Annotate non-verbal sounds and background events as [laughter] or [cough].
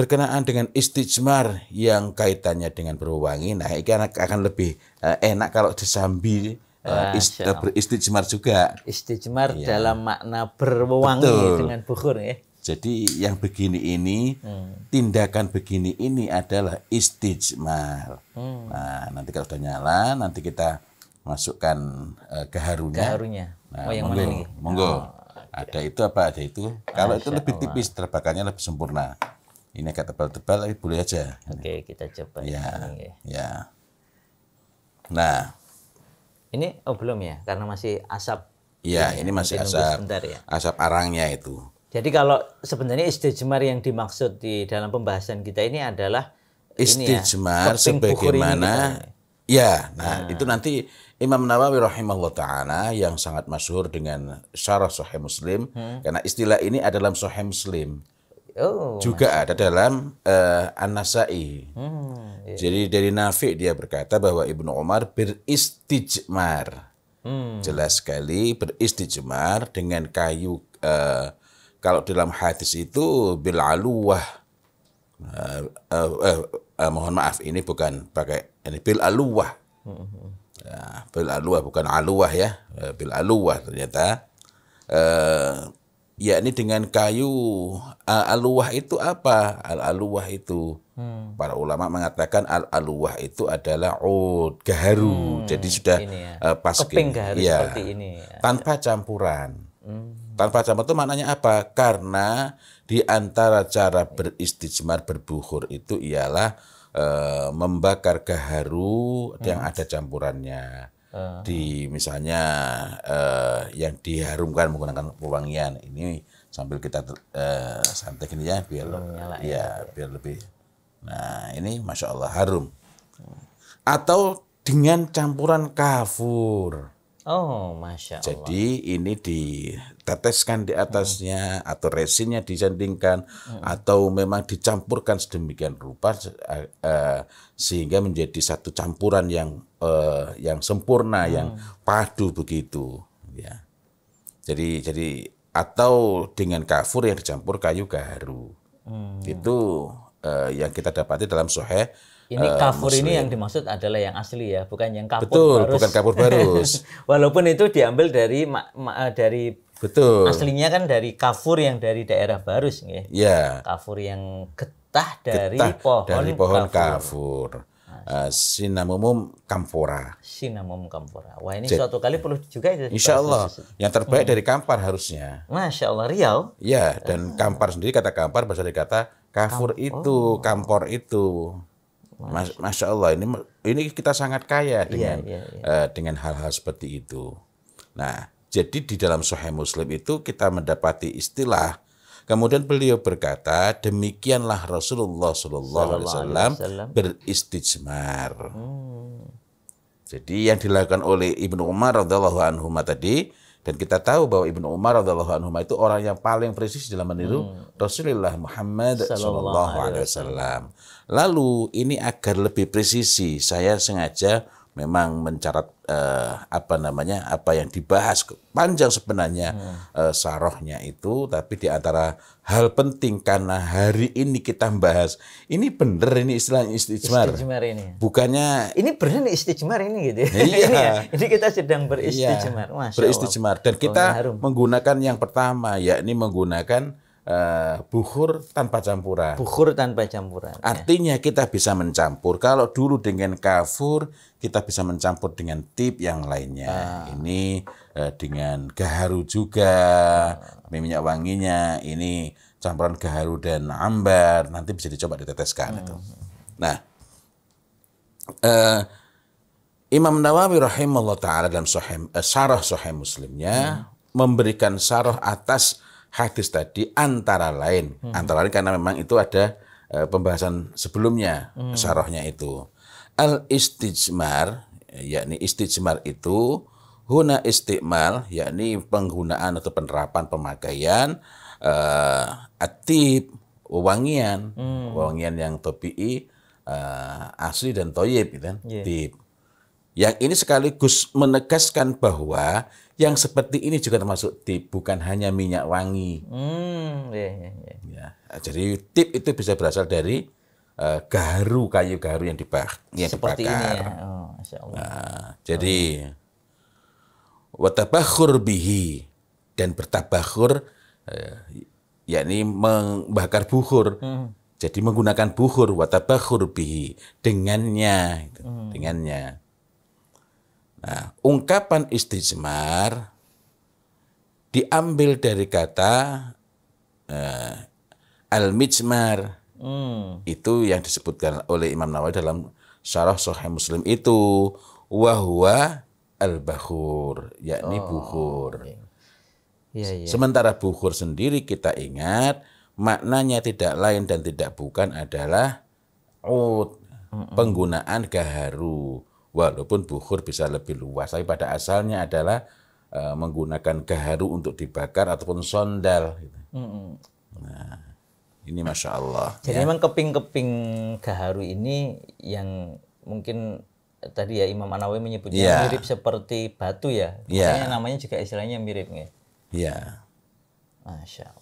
berkenaan dengan istijmar yang kaitannya dengan berwangi nah ini akan lebih uh, enak kalau disambi uh, eh, beristijmar juga istijmar ya. dalam makna berwangi Betul. dengan bukhur ya jadi yang begini ini hmm. tindakan begini ini adalah istijmar hmm. nah nanti kalau sudah nyala nanti kita masukkan uh, eh, keharunya. Nah, oh, yang monggo, monggo. Oh, okay. ada itu apa ada itu kalau Asya itu lebih tipis terbakarnya lebih sempurna ini agak tebal-tebal tapi boleh aja oke kita coba ya ini. ya nah ini oh belum ya karena masih asap Iya, ini ya, masih asap ya. asap arangnya itu. Jadi kalau sebenarnya istijmar yang dimaksud di dalam pembahasan kita ini adalah istijmar ini ya, sebagaimana ini ya, iya, nah, nah itu nanti Imam Nawawi rahimahullah taala yang sangat masyhur dengan syarah Sahih Muslim hmm. karena istilah ini adalah dalam Sahih Muslim. Oh. Juga ada dalam uh, An-Nasai. Hmm, iya. Jadi dari Nafi dia berkata bahwa Ibnu Umar beristijmar. Hmm. Jelas sekali beristijmar dengan kayu uh, kalau dalam hadis itu bil aluwah. Uh, eh, uh, uh, uh, mohon maaf ini bukan pakai ini bil aluwah. Hmm, hmm. Ya, bil aluwah bukan aluwah ya. Uh, bil aluwah ternyata uh, yakni dengan kayu al-aluwah itu apa? Al-aluwah itu hmm. para ulama mengatakan al-aluwah itu adalah ud gaharu. Hmm, Jadi sudah ya. uh, pas ya, ini. Ya. Tanpa campuran. Hmm. Tanpa campuran itu maknanya apa? Karena di antara cara beristijmar berbuhur itu ialah uh, membakar gaharu hmm. yang ada campurannya. Eh. di misalnya uh, yang diharumkan menggunakan pewangian ini sambil kita uh, eh, santai gini ya biar nyala, ya, iya, gitu ya biar lebih nah ini masya Allah harum atau dengan campuran kafur Oh, masya Allah. Jadi ini diteteskan di atasnya hmm. atau resinnya disandingkan hmm. atau memang dicampurkan sedemikian rupa uh, uh, sehingga menjadi satu campuran yang uh, yang sempurna, hmm. yang padu begitu, ya. Jadi jadi atau dengan kafur yang dicampur kayu garu Hmm. Itu uh, yang kita dapati dalam Soheh ini uh, kafur muslim. ini yang dimaksud adalah yang asli ya, bukan yang kapur Betul, barus. bukan kapur barus. [laughs] Walaupun itu diambil dari ma, eh, dari Betul. Aslinya kan dari kafur yang dari daerah barus ya. Yeah. Kafur yang getah dari getah pohon dari pohon kafur. kafur. Uh, sinamumum kampora. Sinamum kampora. Wah ini suatu kali perlu juga itu. Insya Allah. Yang terbaik hmm. dari kampar harusnya. Masya Allah Riau. Ya dan uh. kampar sendiri kata kampar bahasa dari kata kafur Kamp itu, kampor itu. Mas, Masya Allah ini ini kita sangat kaya iya, dengan yeah, yeah, yeah. Uh, dengan hal-hal seperti itu. Nah, jadi di dalam Sahih Muslim itu kita mendapati istilah Kemudian beliau berkata, demikianlah Rasulullah Shallallahu Alaihi Wasallam beristijmar. Hmm. Jadi yang dilakukan oleh Ibnu Umar radhiallahu anhu tadi, dan kita tahu bahwa Ibnu Umar radhiyallahu anhu itu orang yang paling presisi dalam meniru hmm. Rasulullah Muhammad sallallahu alaihi wasallam. Lalu ini agar lebih presisi, saya sengaja memang mencatat uh, eh, apa namanya apa yang dibahas panjang sebenarnya hmm. uh, eh, sarohnya itu tapi di antara hal penting karena hari ini kita membahas ini benar ini istilah istijmar, istijmar ini. bukannya ini benar ini istijmar ini gitu iya. [laughs] ini ya ini kita sedang beristijmar iya, beristijmar dan kita menggunakan yang pertama yakni menggunakan Uh, buhur tanpa campuran. Buhur tanpa campuran. Ya. Artinya ya. kita bisa mencampur. Kalau dulu dengan kafur, kita bisa mencampur dengan tip yang lainnya. Ah. Ini uh, dengan gaharu juga, ah. minyak wanginya. Ini campuran gaharu dan ambar. Nanti bisa dicoba diteteskan hmm. itu. Hmm. Nah, uh, Imam Nawawi rahimahullah taala dalam sahih, uh, sarah Sahih Muslimnya hmm. memberikan sarah atas hadis tadi antara lain, hmm. antara lain karena memang itu ada uh, pembahasan sebelumnya hmm. sarohnya itu. Al istijmar yakni istijmar itu huna istimal yakni penggunaan atau penerapan pemakaian uh, eh, atib wangian, hmm. wangian yang topi uh, eh, asli dan toyib gitu kan. Yeah. Yang ini sekaligus menegaskan bahwa yang seperti ini juga termasuk tip, bukan hanya minyak wangi. Hmm, iya, iya, iya. Ya, jadi tip itu bisa berasal dari uh, eh, garu kayu garu yang dibak yang seperti dibakar. Ini ya. oh, Nah, jadi oh. watabakhur bihi dan bertabakhur uh, eh, yakni membakar buhur. Hmm. Jadi menggunakan buhur watabakhur bihi dengannya gitu, hmm. dengannya. Nah, ungkapan istijmar diambil dari kata eh, al-mijmar. Hmm. Itu yang disebutkan oleh Imam Nawawi dalam Syarah Sahih Muslim itu wahwa al-bahur, yakni oh, buhur. Ya, ya. Sementara buhur sendiri kita ingat maknanya tidak lain dan tidak bukan adalah ut, penggunaan gaharu walaupun bukhur bisa lebih luas. Tapi pada asalnya adalah uh, menggunakan gaharu untuk dibakar ataupun sondal. Gitu. Mm -hmm. Nah, ini masya Allah. Jadi ya. memang keping-keping gaharu ini yang mungkin tadi ya Imam Anawi menyebutnya yeah. mirip seperti batu ya. yeah. namanya juga istilahnya mirip ya. Yeah. Masya Allah.